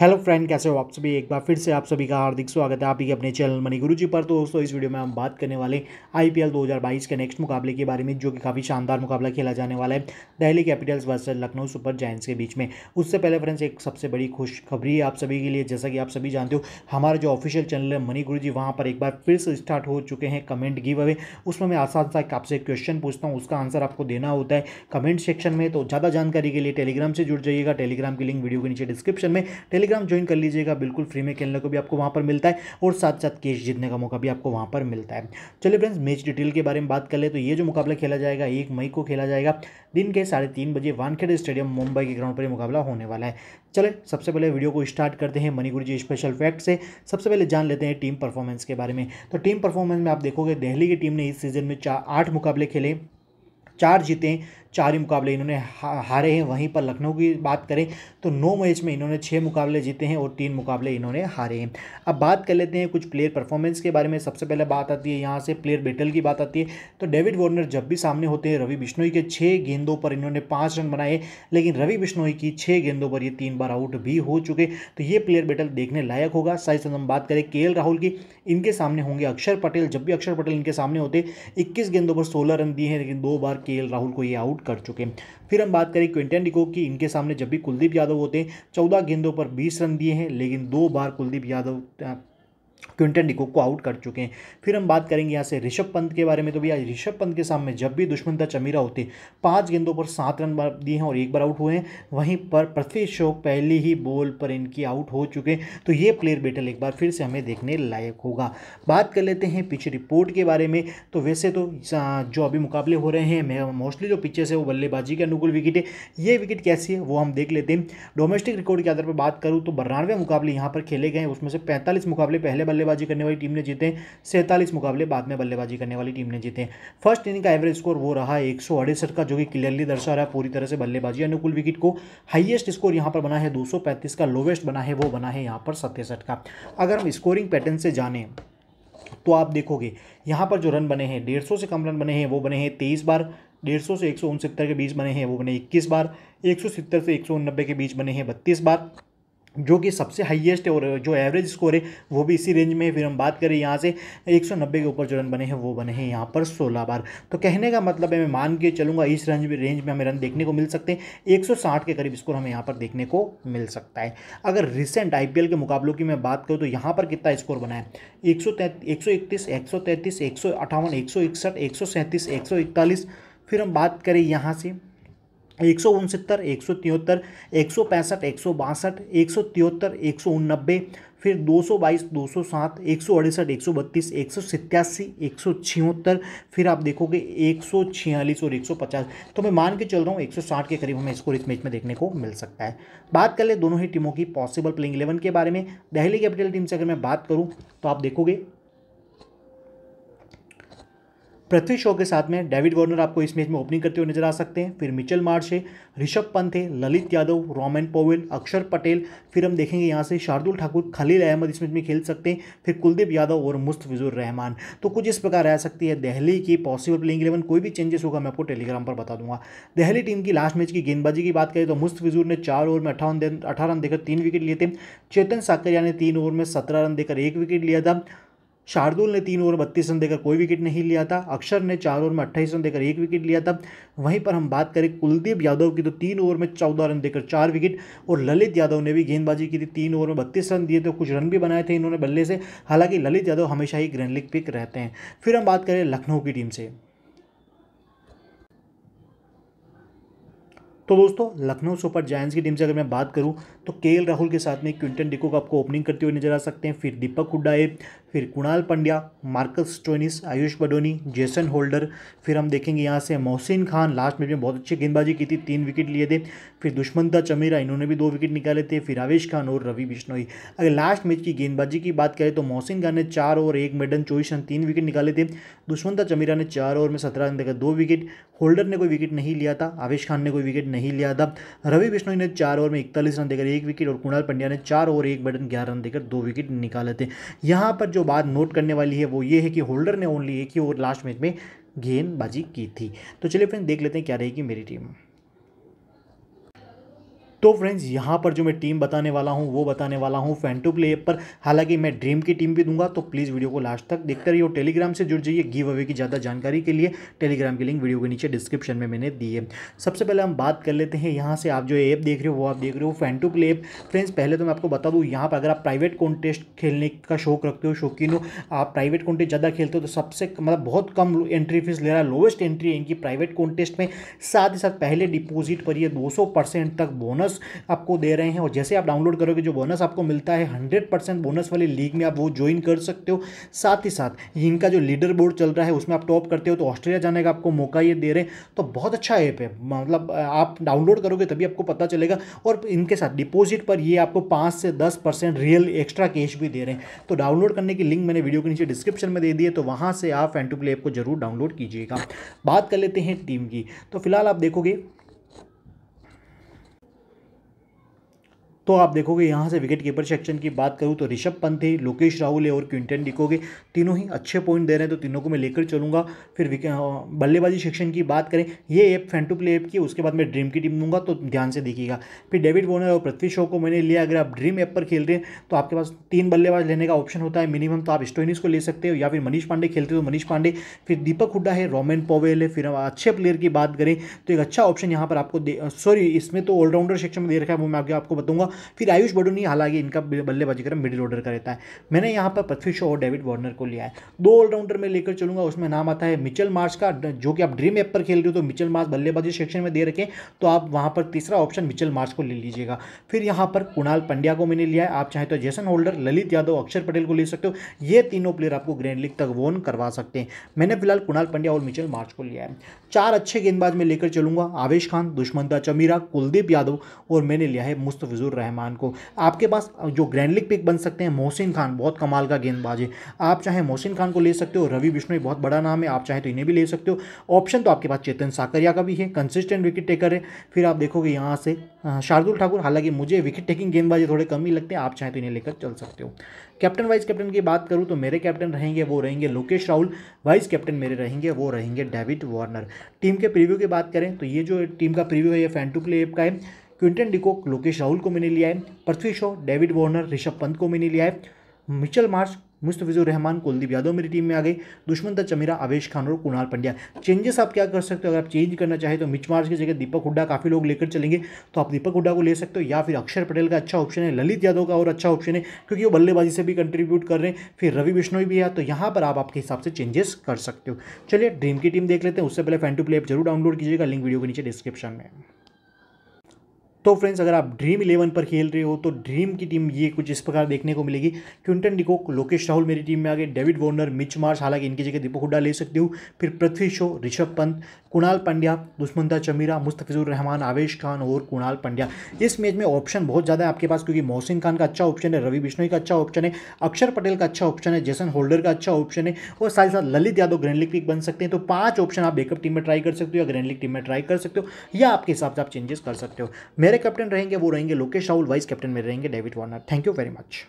hello friend कैसे हो आप सभी एक बार फिर से आप सभी का हार्दिक स्वागत है आप ही अपने चैनल मनी गुरु जी पर तो दोस्तों इस वीडियो में हम बात करने वाले आईपीएल 2022 के नेक्स्ट मुकाबले के बारे में जो कि काफ़ी शानदार मुकाबला खेला जाने वाला है Delhi Capitals versus Lucknow Super Giants के बीच में उससे पहले फ्रेंड्स एक सबसे बड़ी खुशखबरी है आप सभी के लिए जैसा कि आप सभी जानते हो हमारा जो ऑफिशियल चैनल है मनी गुरु जी वहाँ पर एक बार फिर से स्टार्ट हो चुके हैं कमेंट गिव अवे उसमें मैं आसान सा आपसे क्वेश्चन पूछता हूँ उसका आंसर आपको देना होता है कमेंट सेक्शन में तो ज़्यादा जानकारी के लिए टेलीग्राम से जुड़ जाइएगा टेलीग्राम की लिंक वीडियो के नीचे डिस्क्रिप्शन में टेलीग्राम ज्वाइन कर लीजिएगा बिल्कुल फ्री में खेलने को भी आपको वहाँ पर मिलता है और साथ साथ केस जीतने का मौका भी आपको वहाँ पर मिलता है चलिए फ्रेंड्स मैच डिटेल के बारे में बात कर ले तो ये जो मुकाबला खेला जाएगा एक मई को खेला जाएगा दिन के साढ़े तीन बजे वानखेड़े स्टेडियम मुंबई के ग्राउंड पर मुकाबला होने वाला है चले सबसे पहले वीडियो को स्टार्ट करते हैं मणिगुरु जी स्पेशल फैक्ट से सबसे पहले जान लेते हैं टीम परफॉर्मेंस के बारे में तो टीम परफॉर्मेंस में आप देखोगे दिल्ली की टीम ने इस सीजन में चार आठ मुकाबले खेले चार हैं चार ही मुकाबले इन्होंने हारे हैं वहीं पर लखनऊ की बात करें तो नौ मैच में इन्होंने छः मुकाबले जीते हैं और तीन मुकाबले इन्होंने हारे हैं अब बात कर लेते हैं कुछ प्लेयर परफॉर्मेंस के बारे में सबसे पहले बात आती है यहाँ से प्लेयर बेटल की बात आती है तो डेविड वॉर्नर जब भी सामने होते हैं रवि बिश्नोई के छः गेंदों पर इन्होंने पाँच रन बनाए लेकिन रवि बिश्नोई की छः गेंदों पर ये तीन बार आउट भी हो चुके तो ये प्लेयर बेटल देखने लायक होगा साइज हम बात करें के राहुल की इनके सामने होंगे अक्षर पटेल जब भी अक्षर पटेल इनके सामने होते इक्कीस गेंदों पर सोलह रन दिए हैं लेकिन दो बार के राहुल को ये आउट आउट कर चुके हैं फिर हम बात करें क्विंटन डिको की इनके सामने जब भी कुलदीप यादव होते हैं चौदह गेंदों पर बीस रन दिए हैं लेकिन दो बार कुलदीप यादव क्विंटन डिकोक को आउट कर चुके हैं फिर हम बात करेंगे यहाँ से ऋषभ पंत के बारे में तो भैया ऋषभ पंत के सामने जब भी दुश्मनता चमीरा होती पाँच गेंदों पर सात रन दिए हैं और एक बार आउट हुए हैं वहीं पर पृथ्वी शो पहले ही बॉल पर इनकी आउट हो चुके हैं तो ये प्लेयर बेटल एक बार फिर से हमें देखने लायक होगा बात कर लेते हैं पिच रिपोर्ट के बारे में तो वैसे तो जो अभी मुकाबले हो रहे हैं मोस्टली जो पिचेस है वो बल्लेबाजी के अनुकूल विकेट है ये विकेट कैसी है वो हम देख लेते हैं डोमेस्टिक रिकॉर्ड के आधार पर बात करूँ तो बरानवे मुकाबले यहाँ पर खेले गए उसमें से पैंतालीस मुकाबले पहले बल्लेबाजी करने वाली टीम ने जीते हैं सैंतालीस मुकाबले बाद में बल्लेबाजी करने वाली टीम ने जीते हैं फर्स्ट इनिंग का एवरेज स्कोर वो रहा एक का जो कि क्लियरली दर्शा रहा है पूरी तरह से बल्लेबाजी अनुकूल विकेट को हाइएस्ट स्कोर यहाँ पर बना है दो का लोवेस्ट बना है वो बना है यहाँ पर सत्तेसठ का अगर हम स्कोरिंग पैटर्न से जाने तो आप देखोगे यहाँ पर जो रन बने हैं डेढ़ सौ से कम रन बने हैं वो बने हैं तेईस बार डेढ़ सौ से एक सौ उनसत्तर के बीच बने हैं वो बने इक्कीस बार एक सौ सत्तर से एक सौ के बीच बने हैं बत्तीस बार जो कि सबसे हाईएस्ट है और जो एवरेज स्कोर है वो भी इसी रेंज में है फिर हम बात करें यहाँ से 190 के ऊपर जो रन बने हैं वो बने हैं यहाँ पर 16 बार तो कहने का मतलब है मैं मान के चलूँगा इस रेंज में रेंज में हमें रन देखने को मिल सकते हैं 160 के करीब स्कोर हमें यहाँ पर देखने को मिल सकता है अगर रिसेंट आई के मुकाबलों की मैं बात करूँ तो यहाँ पर कितना स्कोर बना है एक सौ तैंतीस एक सौ फिर हम बात करें यहाँ से एक सौ उनसत्तर एक सौ तिहत्तर एक सौ पैंसठ एक सौ बासठ एक सौ तिहत्तर एक सौ उन्नबे फिर दो सौ बाईस दो सौ सात एक सौ अड़सठ एक सौ बत्तीस एक सौ सत्तासी एक सौ छिहत्तर फिर आप देखोगे एक सौ छियालीस और एक सौ पचास तो मैं मान के चल रहा हूँ एक सौ साठ के करीब हमें स्कोर इस मैच में देखने को मिल सकता है बात कर ले दोनों ही टीमों की पॉसिबल प्लेइंग इलेवन के बारे में दिल्ली कैपिटल टीम से अगर मैं बात करूँ तो आप देखोगे पृथ्वी शो के साथ में डेविड वॉर्नर आपको इस मैच में ओपनिंग करते हुए नजर आ सकते हैं फिर मिचल मार्श है ऋषभ पंत है ललित यादव रोमन पोवेल अक्षर पटेल फिर हम देखेंगे यहाँ से शार्दुल ठाकुर खलील अहमद इस मैच में खेल सकते हैं फिर कुलदीप यादव और मुस्तफिजुर रहमान तो कुछ इस प्रकार रह सकती है दहली की पॉसिबल प्लेइंग इलेवन कोई भी चेंजेस होगा मैं आपको टेलीग्राम पर बता दूंगा दहली टीम की लास्ट मैच की गेंदबाजी की बात करें तो मुस्तफिजुर ने चार ओवर में अठावन अठारह रन देकर तीन विकेट लिए थे चेतन साकरिया ने तीन ओवर में सत्रह रन देकर एक विकेट लिया था शार्दुल ने तीन ओवर बत्तीस रन देकर कोई विकेट नहीं लिया था अक्षर ने चार ओवर में अट्ठाईस रन देकर एक विकेट लिया था वहीं पर हम बात करें कुलदीप यादव की तो तीन ओवर में चौदह रन देकर चार विकेट और ललित यादव ने भी गेंदबाजी की थी तीन ओवर में बत्तीस रन दिए थे कुछ रन भी बनाए थे इन्होंने बल्ले से हालांकि ललित यादव हमेशा ही ग्रैंड लीग पिक रहते हैं फिर हम बात करें लखनऊ की टीम से तो दोस्तों लखनऊ सुपर जायंट्स की टीम से अगर मैं बात करूं तो के राहुल के साथ में क्विंटन डिको का आपको ओपनिंग करते हुए नजर आ सकते हैं फिर दीपक हुड्डा है फिर Krunal Pandya Marcus Stoinis Ayush Badoni Jason Holder फिर हम देखेंगे यहाँ से मोहसिन खान लास्ट मैच में बहुत अच्छी गेंदबाजी की थी तीन विकेट लिए थे फिर दुश्मनता चमीरा इन्होंने भी दो विकेट निकाले थे फिर आवेश खान और रवि बिश्नोई अगर लास्ट मैच की गेंदबाजी की बात करें तो मोहसिन खान ने चार ओवर एक मेडन चौबीस रन तीन विकेट निकाले थे दुश्मनता चमीरा ने चार ओवर में सत्रह रन देकर दो विकेट होल्डर ने कोई विकेट नहीं लिया था आवेश खान ने कोई विकेट नहीं लिया था रवि बिश्नोई ने चार ओवर में इकतालीस रन देकर एक विकेट और कुणाल पंड्या ने चार ओवर एक मेडन ग्यारह रन देकर दो विकेट निकाले थे यहाँ पर जो जो बात नोट करने वाली है वो ये है कि होल्डर ने ओनली एक ही ओवर लास्ट मैच में गेंदबाजी की थी तो चलिए फ्रेंड देख लेते हैं क्या रहेगी मेरी टीम तो फ्रेंड्स यहाँ पर जो मैं टीम बताने वाला हूँ वो बताने वाला हूँ फैन टू प्ले पर हालांकि मैं ड्रीम की टीम भी दूंगा तो प्लीज़ वीडियो को लास्ट तक देखते रहिए और टेलीग्राम से जुड़ जाइए गिव अवे की ज़्यादा जानकारी के लिए टेलीग्राम की लिंक वीडियो के नीचे डिस्क्रिप्शन में मैंने दी है सबसे पहले हम बात कर लेते हैं यहाँ से आप जो ऐप देख रहे हो वो आप देख रहे हो Fan to Play app friends पहले तो मैं आपको बता दूँ यहाँ पर अगर आप प्राइवेट कॉन्टेस्ट खेलने का शौक रखते हो शौकीन हो आप प्राइवेट कॉन्टेस्ट ज़्यादा खेलते हो तो सबसे मतलब बहुत कम एंट्री फीस ले रहा है लोवेस्ट एंट्री इनकी प्राइवेट कॉन्टेस्ट में साथ ही साथ पहले डिपोजिट पर ये सौ परसेंट तक बोनस बोनस आपको दे रहे हैं और जैसे आप डाउनलोड करोगे जो बोनस आपको मिलता है हंड्रेड परसेंट बोनस वाली लीग में आप वो ज्वाइन कर सकते हो साथ ही साथ इनका जो लीडर बोर्ड चल रहा है उसमें आप टॉप करते हो तो ऑस्ट्रेलिया जाने का आपको मौका ये दे रहे हैं तो बहुत अच्छा ऐप है मतलब आप डाउनलोड करोगे तभी आपको पता चलेगा और इनके साथ डिपॉजिट पर ये आपको पाँच से दस परसेंट रियल एक्स्ट्रा कैश भी दे रहे हैं तो डाउनलोड करने की लिंक मैंने वीडियो के नीचे डिस्क्रिप्शन में दे दी है तो वहाँ से आप फैंटू प्ले ऐप को जरूर डाउनलोड कीजिएगा बात कर लेते हैं टीम की तो फिलहाल आप देखोगे तो आप देखोगे यहाँ से विकेट कीपर सेक्शन की बात करूँ तो ऋषभ पंत है लोकेश राहुल है और क्विंटन डिकोगे तीनों ही अच्छे पॉइंट दे रहे हैं तो तीनों को मैं लेकर चलूँगा फिर बल्लेबाजी सेक्शन की बात करें ये app Fan to Play app की उसके बाद मैं ड्रीम की टीम दूंगा तो ध्यान से देखिएगा फिर डेविड वॉर्नर और पृथ्वी शो को मैंने लिया अगर आप ड्रीम ऐप पर खेल रहे हैं तो आपके पास तीन बल्लेबाज लेने का ऑप्शन होता है मिनिमम तो आप स्टोइनिस को ले सकते हो या फिर मनीष पांडे खेलते हो तो मनीष पांडे फिर दीपक हुड्डा है रोमन पोवेल है फिर अच्छे प्लेयर की बात करें तो एक अच्छा ऑप्शन यहाँ पर आपको सॉरी इसमें तो ऑलराउंडर सेक्शन में दे रखा है वो मैं आगे आपको बताऊंगा फिर आयुष बडोनी हालांकि इनका बल्लेबाजी कर मिडिल ऑर्डर का रहता है मैंने यहाँ पर पृथ्वी शो और डेविड वार्नर को लिया है दो ऑलराउंडर में लेकर चलूंगा उसमें नाम आता है मिचल मार्च का जो कि आप ड्रीम ऐप पर खेल रहे हो तो मिचल मार्च बल्लेबाजी सेक्शन में दे रखें तो आप वहाँ पर तीसरा ऑप्शन मिचल मार्च को ले लीजिएगा फिर यहाँ पर कुणाल पंड्या को मैंने लिया है आप चाहे तो जैसन होल्डर ललित यादव अक्षर पटेल को ले सकते हो ये तीनों प्लेयर आपको ग्रैंड लीग तक वोन करवा सकते हैं मैंने फिलहाल कुणाल पंड्या और मिचल मार्च को लिया है चार अच्छे गेंदबाज में लेकर चलूंगा आवेश खान दुश्मनता चमीरा कुलदीप यादव और मैंने लिया है मुस्तफिजुर रहमान रहमान को आपके पास जो ग्रैंडलिक पिक बन सकते हैं मोहसिन खान बहुत कमाल का गेंदबाज है आप चाहे मोहसिन खान को ले सकते हो रवि विष्णु बहुत बड़ा नाम है आप चाहे तो इन्हें भी ले सकते हो ऑप्शन तो आपके पास चेतन साकरिया का भी है कंसिस्टेंट विकेट टेकर है फिर आप देखोगे यहाँ से शार्दुल ठाकुर हालांकि मुझे विकेट टेकिंग गेंदबाजी थोड़े कम ही लगते हैं आप चाहे तो इन्हें लेकर चल सकते हो कैप्टन वाइस कैप्टन की बात करूँ तो मेरे कैप्टन रहेंगे वो रहेंगे लोकेश राहुल वाइस कैप्टन मेरे रहेंगे वो रहेंगे डेविड वार्नर टीम के प्रीव्यू की बात करें तो ये जो टीम का प्रीव्यू है ये फैंटू प्ले ऐप का है क्विंटन डिकोक लोकेश राहुल को मैंने लिया है पृथ्वी शॉ डेविड वॉर्नर ऋषभ पंत को मैंने लिया है मिचल मार्च मुस्तफिजुर रहमान कुलदीप यादव मेरी टीम में आ गए दुश्मन दत्त चमीरा आवेश खान और कुणाल पंड्या चेंजेस आप क्या कर सकते हो अगर आप चेंज करना चाहे तो मिच मार्च की जगह दीपक हुड्डा काफ़ी लोग लेकर चलेंगे तो आप दीपक हुड्डा को ले सकते हो या फिर अक्षर पटेल का अच्छा ऑप्शन है ललित यादव का और अच्छा ऑप्शन है क्योंकि वो बल्लेबाजी से भी कंट्रीब्यूट कर रहे हैं फिर रवि बिश्नोई भी है तो यहाँ पर आप आपके हिसाब से चेंजेस कर सकते हो चलिए ड्रीम की टीम देख लेते हैं उससे पहले फैन टू प्ले जरूर डाउनलोड कीजिएगा लिंक वीडियो के नीचे डिस्क्रिप्शन में तो फ्रेंड्स अगर आप ड्रीम इलेवन पर खेल रहे हो तो ड्रीम की टीम ये कुछ इस प्रकार देखने को मिलेगी क्विंटन डिकोक लोकेश राहुल मेरी टीम में आ गए डेविड वॉर्नर मिच मार्स हालांकि इनकी जगह दीपक हुड्डा ले सकती हूँ फिर पृथ्वी शो ऋषभ पंत कुणाल पंड्या दुष्मंता चमीरा मुस्तफिजुर रहमान आवेश खान और कुणाल पंड्या इस मैच में ऑप्शन बहुत ज़्यादा है आपके पास क्योंकि मोहसिन खान का अच्छा ऑप्शन है रवि बिश्नोई का अच्छा ऑप्शन है अक्षर पटेल का अच्छा ऑप्शन है जैसन होल्डर का अच्छा ऑप्शन है और साथ ही साथ ललित यादव ग्रैंडलिक पिक बन सकते हैं तो पाँच ऑप्शन आप बेकअप टीम में ट्राई कर सकते हो या ग्रैंडलिक टीम में ट्राई कर सकते हो या आपके हिसाब से आप चेंजेस कर सकते हो मेरे कैप्टन रहेंगे वो रहेंगे लोकेश राहुल वाइस कैप्टन मेरे रहेंगे David Warner thank you very much